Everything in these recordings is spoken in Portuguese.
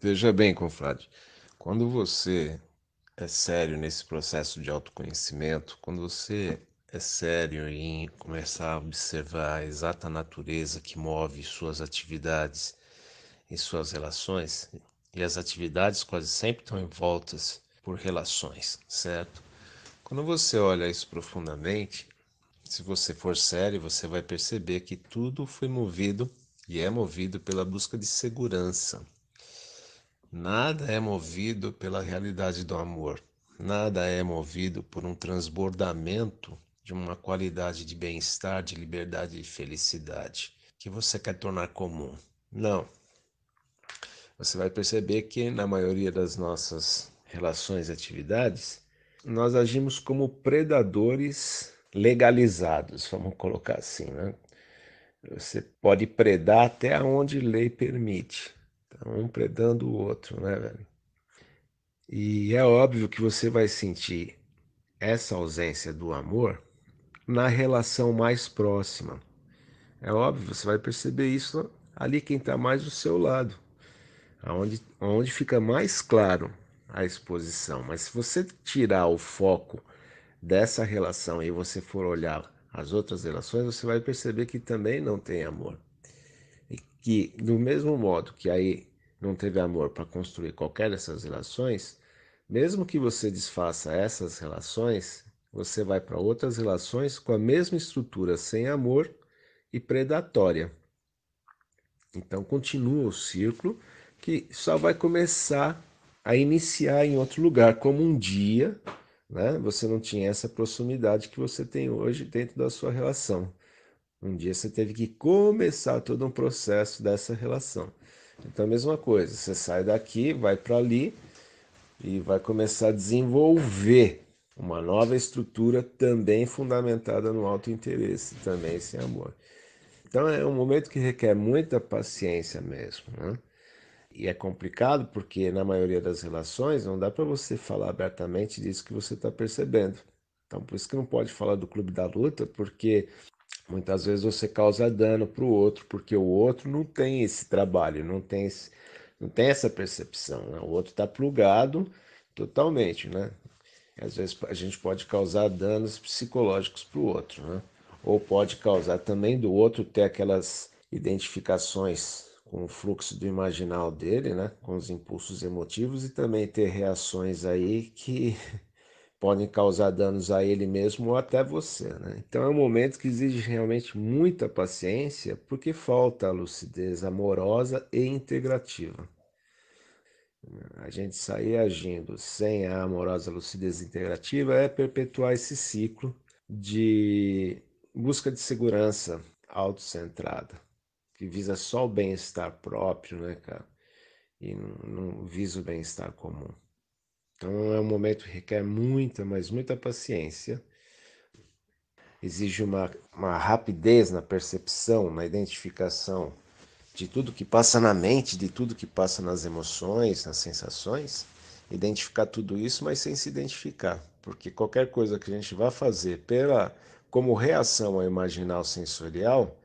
Veja bem, confrade, quando você é sério nesse processo de autoconhecimento, quando você é sério em começar a observar a exata natureza que move suas atividades e suas relações, e as atividades quase sempre estão envoltas por relações, certo? Quando você olha isso profundamente, se você for sério, você vai perceber que tudo foi movido e é movido pela busca de segurança Nada é movido pela realidade do amor. Nada é movido por um transbordamento de uma qualidade de bem-estar, de liberdade e felicidade que você quer tornar comum. Não. Você vai perceber que na maioria das nossas relações e atividades, nós agimos como predadores legalizados, vamos colocar assim, né? Você pode predar até onde lei permite um predando o outro, né, velho? E é óbvio que você vai sentir essa ausência do amor na relação mais próxima. É óbvio, você vai perceber isso ali quem está mais do seu lado, aonde, onde fica mais claro a exposição. Mas se você tirar o foco dessa relação e você for olhar as outras relações, você vai perceber que também não tem amor. E que, do mesmo modo que aí não teve amor para construir qualquer dessas relações, mesmo que você desfaça essas relações, você vai para outras relações com a mesma estrutura sem amor e predatória. Então continua o círculo que só vai começar a iniciar em outro lugar, como um dia, né? Você não tinha essa proximidade que você tem hoje dentro da sua relação. Um dia você teve que começar todo um processo dessa relação. Então a mesma coisa, você sai daqui, vai para ali e vai começar a desenvolver uma nova estrutura também fundamentada no auto-interesse, também sem amor. Então é um momento que requer muita paciência mesmo, né? E é complicado porque na maioria das relações não dá para você falar abertamente disso que você está percebendo. Então por isso que não pode falar do clube da luta, porque Muitas vezes você causa dano para o outro, porque o outro não tem esse trabalho, não tem, esse, não tem essa percepção. Né? O outro está plugado totalmente, né? Às vezes a gente pode causar danos psicológicos para o outro, né? Ou pode causar também do outro ter aquelas identificações com o fluxo do imaginal dele, né? Com os impulsos emotivos e também ter reações aí que podem causar danos a ele mesmo ou até você. Né? Então é um momento que exige realmente muita paciência, porque falta a lucidez amorosa e integrativa. A gente sair agindo sem a amorosa lucidez integrativa é perpetuar esse ciclo de busca de segurança autocentrada, que visa só o bem-estar próprio, né, cara? E não, não visa o bem-estar comum. Então é um momento que requer muita, mas muita paciência. Exige uma, uma rapidez na percepção, na identificação de tudo que passa na mente, de tudo que passa nas emoções, nas sensações, identificar tudo isso, mas sem se identificar, porque qualquer coisa que a gente vá fazer pela como reação ao imaginal sensorial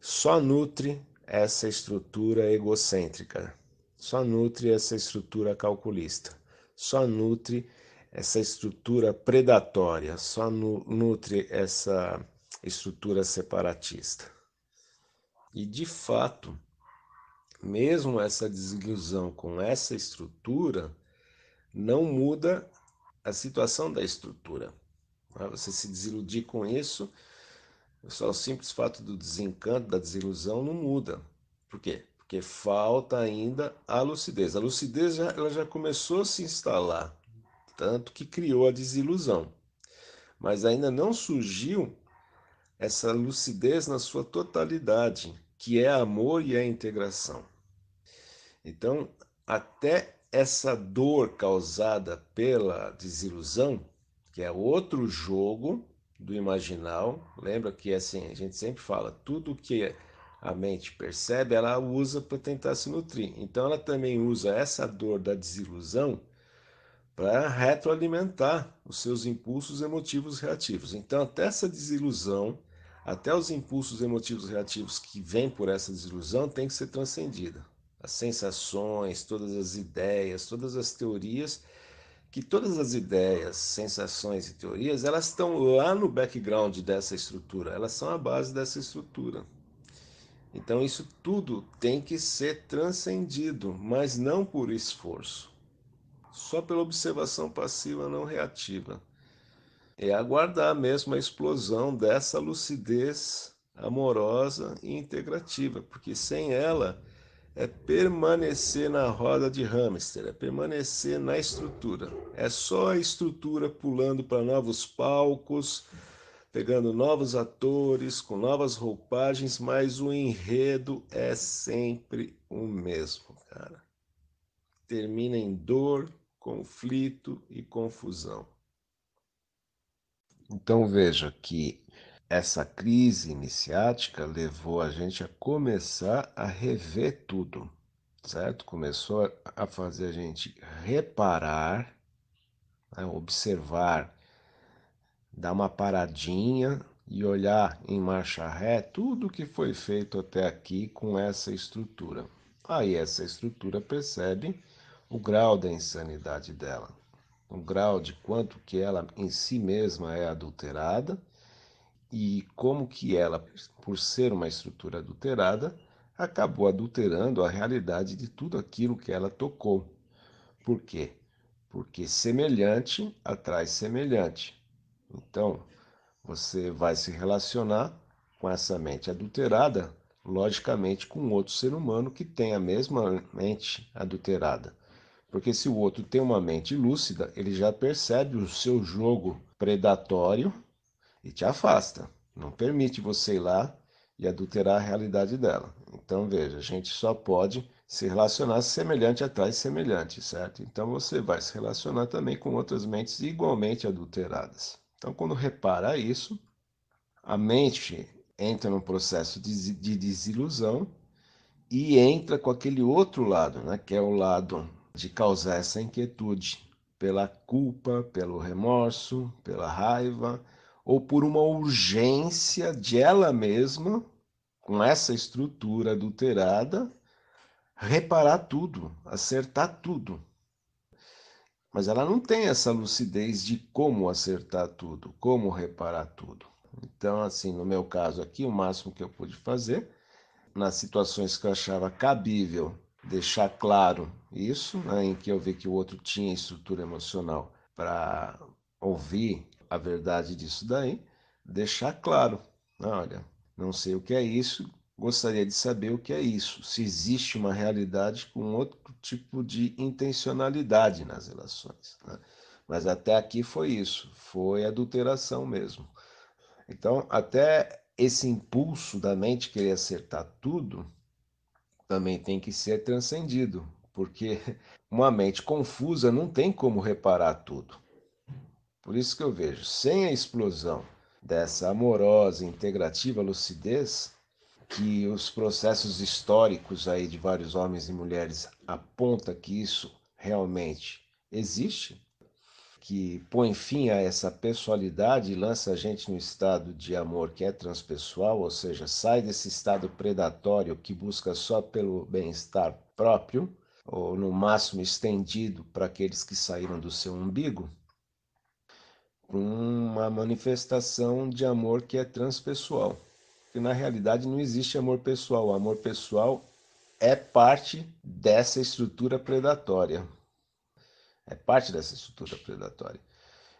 só nutre essa estrutura egocêntrica, só nutre essa estrutura calculista só nutre essa estrutura predatória, só nutre essa estrutura separatista. E de fato, mesmo essa desilusão com essa estrutura não muda a situação da estrutura. Né? Você se desiludir com isso, só o simples fato do desencanto, da desilusão não muda. Por quê? porque falta ainda a lucidez. A lucidez já, ela já começou a se instalar, tanto que criou a desilusão. Mas ainda não surgiu essa lucidez na sua totalidade, que é amor e é integração. Então, até essa dor causada pela desilusão, que é outro jogo do imaginal, lembra que é assim, a gente sempre fala, tudo que é a mente percebe, ela usa para tentar se nutrir. Então ela também usa essa dor da desilusão para retroalimentar os seus impulsos emotivos reativos. Então, até essa desilusão, até os impulsos emotivos reativos que vêm por essa desilusão tem que ser transcendida. As sensações, todas as ideias, todas as teorias, que todas as ideias, sensações e teorias, elas estão lá no background dessa estrutura, elas são a base dessa estrutura. Então, isso tudo tem que ser transcendido, mas não por esforço, só pela observação passiva não reativa. É aguardar mesmo a explosão dessa lucidez amorosa e integrativa, porque sem ela é permanecer na roda de hamster, é permanecer na estrutura. É só a estrutura pulando para novos palcos, pegando novos atores, com novas roupagens, mas o enredo é sempre o mesmo, cara. Termina em dor, conflito e confusão. Então veja que essa crise iniciática levou a gente a começar a rever tudo, certo? Começou a fazer a gente reparar, né? observar dar uma paradinha e olhar em marcha ré tudo que foi feito até aqui com essa estrutura. Aí essa estrutura percebe o grau da insanidade dela, o grau de quanto que ela em si mesma é adulterada e como que ela, por ser uma estrutura adulterada, acabou adulterando a realidade de tudo aquilo que ela tocou. Por quê? Porque semelhante atrai semelhante. Então, você vai se relacionar com essa mente adulterada, logicamente, com outro ser humano que tem a mesma mente adulterada. Porque se o outro tem uma mente lúcida, ele já percebe o seu jogo predatório e te afasta. Não permite você ir lá e adulterar a realidade dela. Então, veja, a gente só pode se relacionar semelhante atrás semelhante, certo? Então você vai se relacionar também com outras mentes igualmente adulteradas. Então, quando repara isso, a mente entra num processo de, de desilusão e entra com aquele outro lado, né, que é o lado de causar essa inquietude pela culpa, pelo remorso, pela raiva, ou por uma urgência de ela mesma, com essa estrutura adulterada, reparar tudo, acertar tudo mas ela não tem essa lucidez de como acertar tudo, como reparar tudo. Então, assim, no meu caso aqui, o máximo que eu pude fazer, nas situações que eu achava cabível deixar claro isso, né, em que eu vi que o outro tinha estrutura emocional para ouvir a verdade disso daí, deixar claro, olha, não sei o que é isso, Gostaria de saber o que é isso, se existe uma realidade com outro tipo de intencionalidade nas relações. Né? Mas até aqui foi isso, foi adulteração mesmo. Então, até esse impulso da mente querer acertar tudo também tem que ser transcendido, porque uma mente confusa não tem como reparar tudo. Por isso que eu vejo, sem a explosão dessa amorosa, integrativa lucidez, que os processos históricos aí de vários homens e mulheres aponta que isso realmente existe, que põe fim a essa pessoalidade e lança a gente no estado de amor que é transpessoal, ou seja, sai desse estado predatório que busca só pelo bem-estar próprio, ou no máximo estendido para aqueles que saíram do seu umbigo, uma manifestação de amor que é transpessoal porque na realidade não existe amor pessoal. O amor pessoal é parte dessa estrutura predatória. É parte dessa estrutura predatória.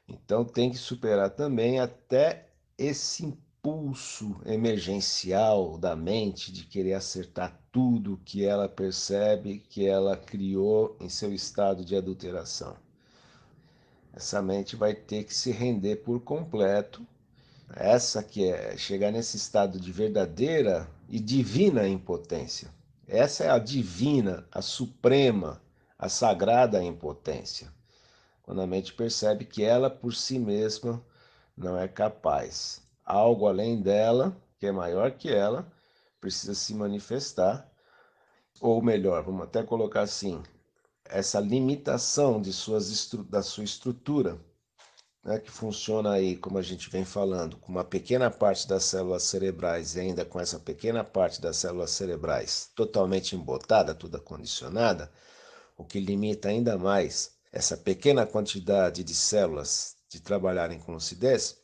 Então tem que superar também até esse impulso emergencial da mente de querer acertar tudo que ela percebe que ela criou em seu estado de adulteração. Essa mente vai ter que se render por completo essa que é chegar nesse estado de verdadeira e divina impotência. Essa é a divina, a suprema, a sagrada impotência. Quando a mente percebe que ela por si mesma não é capaz. Algo além dela, que é maior que ela, precisa se manifestar. Ou melhor, vamos até colocar assim, essa limitação de suas, da sua estrutura né, que funciona aí, como a gente vem falando, com uma pequena parte das células cerebrais e ainda com essa pequena parte das células cerebrais totalmente embotada, toda condicionada, o que limita ainda mais essa pequena quantidade de células de trabalharem com lucidez,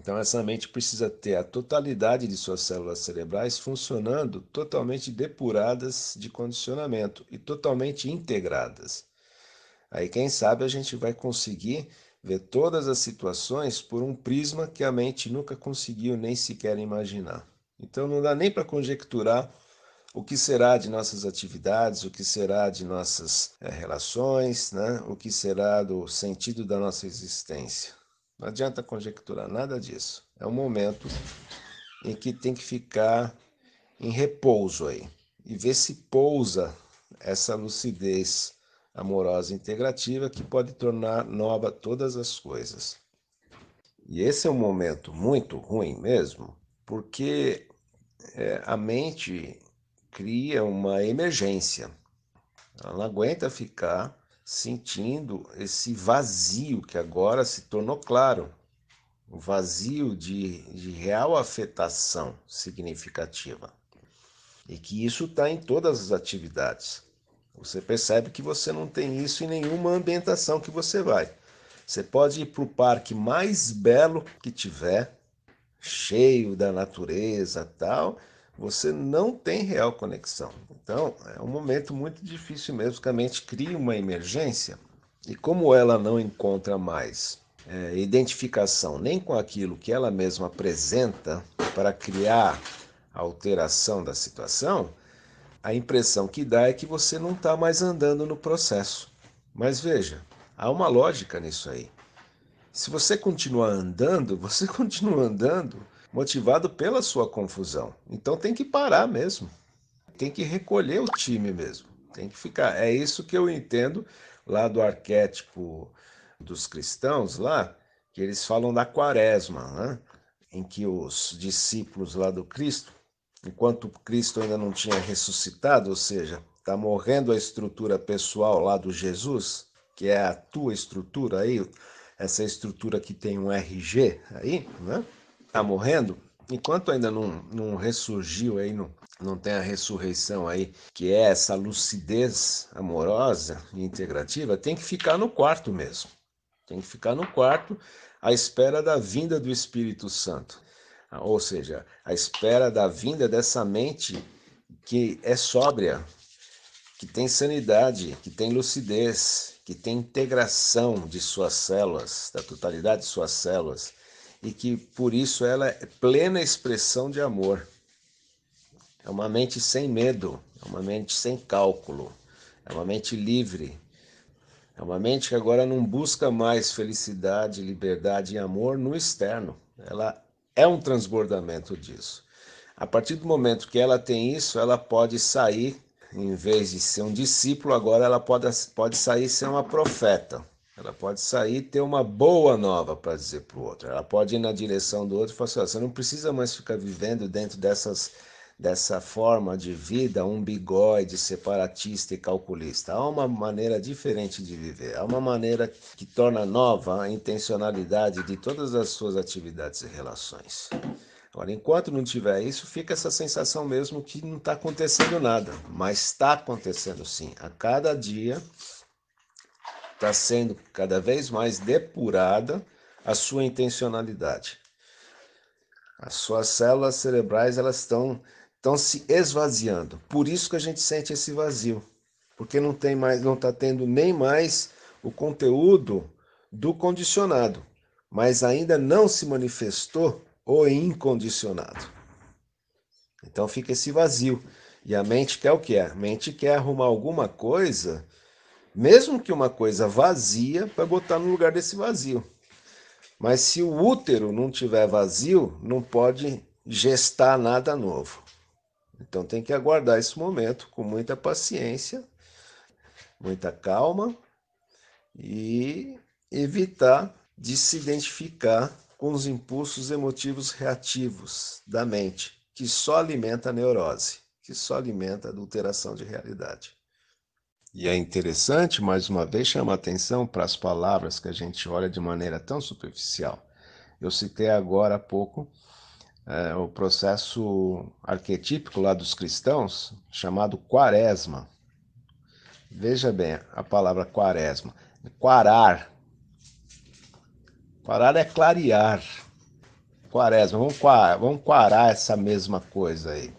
então, essa mente precisa ter a totalidade de suas células cerebrais funcionando totalmente depuradas de condicionamento e totalmente integradas. Aí, quem sabe, a gente vai conseguir ver todas as situações por um prisma que a mente nunca conseguiu nem sequer imaginar. Então não dá nem para conjecturar o que será de nossas atividades, o que será de nossas é, relações, né? o que será do sentido da nossa existência. Não adianta conjecturar nada disso. É um momento em que tem que ficar em repouso aí e ver se pousa essa lucidez amorosa integrativa que pode tornar nova todas as coisas. E esse é um momento muito ruim mesmo, porque é, a mente cria uma emergência. Ela não aguenta ficar sentindo esse vazio que agora se tornou claro o vazio de, de real afetação significativa. E que isso está em todas as atividades. Você percebe que você não tem isso em nenhuma ambientação que você vai. Você pode ir para o parque mais belo que tiver, cheio da natureza tal, você não tem real conexão. Então, é um momento muito difícil mesmo, que a mente cria uma emergência e como ela não encontra mais é, identificação nem com aquilo que ela mesma apresenta para criar alteração da situação, a impressão que dá é que você não está mais andando no processo. Mas veja, há uma lógica nisso aí. Se você continuar andando, você continua andando motivado pela sua confusão. Então tem que parar mesmo. Tem que recolher o time mesmo. Tem que ficar. É isso que eu entendo lá do arquétipo dos cristãos lá, que eles falam da quaresma, né? em que os discípulos lá do Cristo enquanto Cristo ainda não tinha ressuscitado, ou seja, está morrendo a estrutura pessoal lá do Jesus, que é a tua estrutura aí, essa estrutura que tem um RG aí, né? Está morrendo. Enquanto ainda não, não ressurgiu aí, não, não tem a ressurreição aí, que é essa lucidez amorosa e integrativa, tem que ficar no quarto mesmo. Tem que ficar no quarto à espera da vinda do Espírito Santo ou seja, a espera da vinda dessa mente que é sóbria, que tem sanidade, que tem lucidez, que tem integração de suas células, da totalidade de suas células, e que por isso ela é plena expressão de amor. É uma mente sem medo, é uma mente sem cálculo, é uma mente livre. É uma mente que agora não busca mais felicidade, liberdade e amor no externo. Ela é um transbordamento disso. A partir do momento que ela tem isso, ela pode sair, em vez de ser um discípulo, agora ela pode, pode sair e ser uma profeta. Ela pode sair e ter uma boa nova para dizer para o outro. Ela pode ir na direção do outro e falar assim: você não precisa mais ficar vivendo dentro dessas dessa forma de vida um bigode separatista e calculista. Há uma maneira diferente de viver, há uma maneira que torna nova a intencionalidade de todas as suas atividades e relações. Agora, enquanto não tiver isso, fica essa sensação mesmo que não está acontecendo nada, mas está acontecendo sim. A cada dia está sendo cada vez mais depurada a sua intencionalidade. As suas células cerebrais elas estão estão se esvaziando. Por isso que a gente sente esse vazio, porque não tem mais, não está tendo nem mais o conteúdo do condicionado, mas ainda não se manifestou o incondicionado. Então fica esse vazio. E a mente quer o que é? A mente quer arrumar alguma coisa, mesmo que uma coisa vazia, para botar no lugar desse vazio. Mas se o útero não tiver vazio, não pode gestar nada novo. Então tem que aguardar esse momento com muita paciência, muita calma e evitar de se identificar com os impulsos emotivos reativos da mente, que só alimenta a neurose, que só alimenta a adulteração de realidade. E é interessante, mais uma vez, chamar atenção para as palavras que a gente olha de maneira tão superficial. Eu citei agora há pouco é, o processo arquetípico lá dos cristãos, chamado quaresma. Veja bem a palavra quaresma. Quarar. Quarar é clarear. Quaresma, vamos, quarar, vamos quarar essa mesma coisa aí.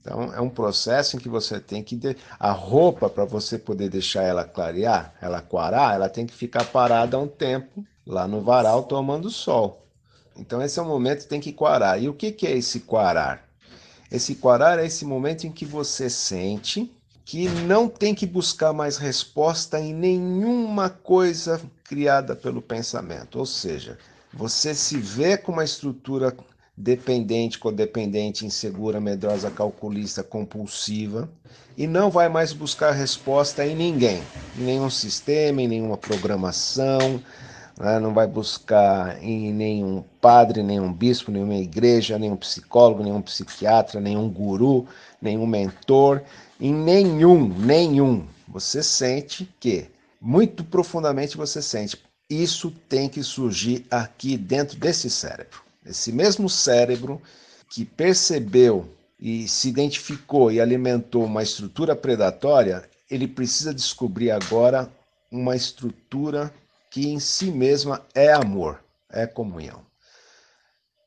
Então, é um processo em que você tem que. De... A roupa, para você poder deixar ela clarear, ela quarar, ela tem que ficar parada um tempo lá no varal tomando sol. Então esse é o momento que tem que quarar. E o que, que é esse quarar? Esse quarar é esse momento em que você sente que não tem que buscar mais resposta em nenhuma coisa criada pelo pensamento. Ou seja, você se vê com uma estrutura dependente, codependente, insegura, medrosa, calculista, compulsiva e não vai mais buscar resposta em ninguém, em nenhum sistema, em nenhuma programação, né? não vai buscar em nenhum padre, nenhum bispo, nenhuma igreja, nenhum psicólogo, nenhum psiquiatra, nenhum guru, nenhum mentor, em nenhum, nenhum. Você sente que, muito profundamente você sente, isso tem que surgir aqui dentro desse cérebro. Esse mesmo cérebro que percebeu e se identificou e alimentou uma estrutura predatória, ele precisa descobrir agora uma estrutura que em si mesma é amor, é comunhão.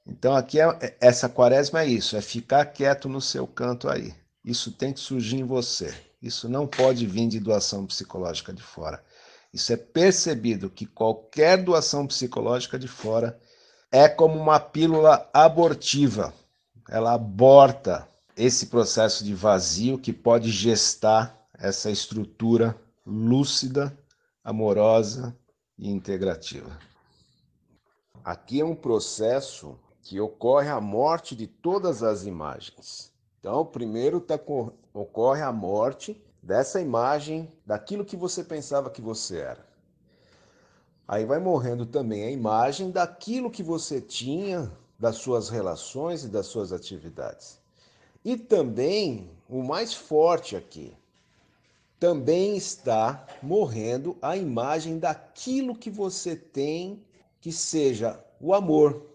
Então aqui é, é, essa quaresma é isso, é ficar quieto no seu canto aí. Isso tem que surgir em você. Isso não pode vir de doação psicológica de fora. Isso é percebido que qualquer doação psicológica de fora é como uma pílula abortiva. Ela aborta esse processo de vazio que pode gestar essa estrutura lúcida, amorosa, e integrativa. Aqui é um processo que ocorre a morte de todas as imagens. Então, primeiro tá, ocorre a morte dessa imagem, daquilo que você pensava que você era. Aí vai morrendo também a imagem daquilo que você tinha, das suas relações e das suas atividades. E também o mais forte aqui, também está morrendo a imagem daquilo que você tem, que seja o amor.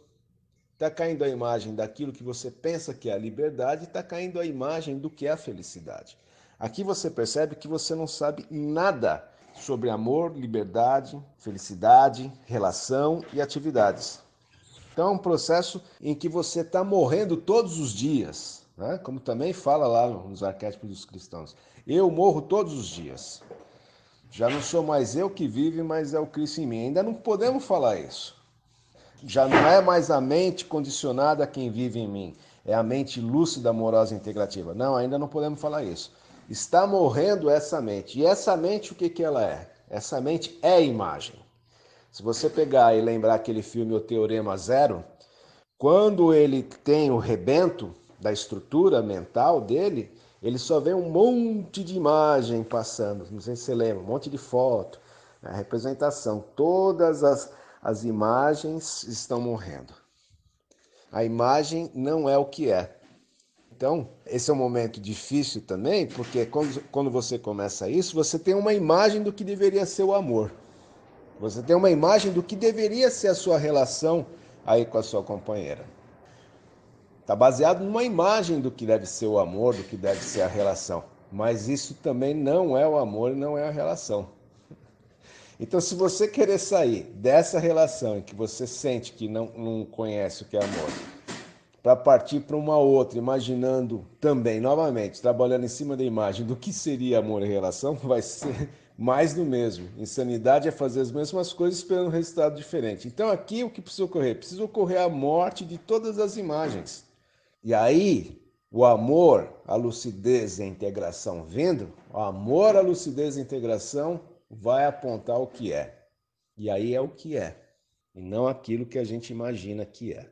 Está caindo a imagem daquilo que você pensa que é a liberdade, está caindo a imagem do que é a felicidade. Aqui você percebe que você não sabe nada sobre amor, liberdade, felicidade, relação e atividades. Então é um processo em que você está morrendo todos os dias né? como também fala lá nos arquétipos dos cristãos. Eu morro todos os dias. Já não sou mais eu que vive, mas é o Cristo em mim. Ainda não podemos falar isso. Já não é mais a mente condicionada a quem vive em mim. É a mente lúcida, amorosa e integrativa. Não, ainda não podemos falar isso. Está morrendo essa mente. E essa mente, o que, que ela é? Essa mente é imagem. Se você pegar e lembrar aquele filme O Teorema Zero, quando ele tem o rebento, da estrutura mental dele, ele só vê um monte de imagem passando, não sei se você lembra, um monte de foto, a né? representação, todas as, as imagens estão morrendo. A imagem não é o que é. Então, esse é um momento difícil também, porque quando, quando você começa isso, você tem uma imagem do que deveria ser o amor. Você tem uma imagem do que deveria ser a sua relação aí com a sua companheira. Está baseado numa imagem do que deve ser o amor, do que deve ser a relação. Mas isso também não é o amor e não é a relação. Então, se você querer sair dessa relação em que você sente que não, não conhece o que é amor, para partir para uma outra, imaginando também, novamente, trabalhando em cima da imagem do que seria amor e relação, vai ser mais do mesmo. Insanidade é fazer as mesmas coisas esperando um resultado diferente. Então, aqui o que precisa ocorrer? Precisa ocorrer a morte de todas as imagens. E aí, o amor, a lucidez e a integração vendo, o amor, a lucidez e a integração vai apontar o que é. E aí é o que é, e não aquilo que a gente imagina que é.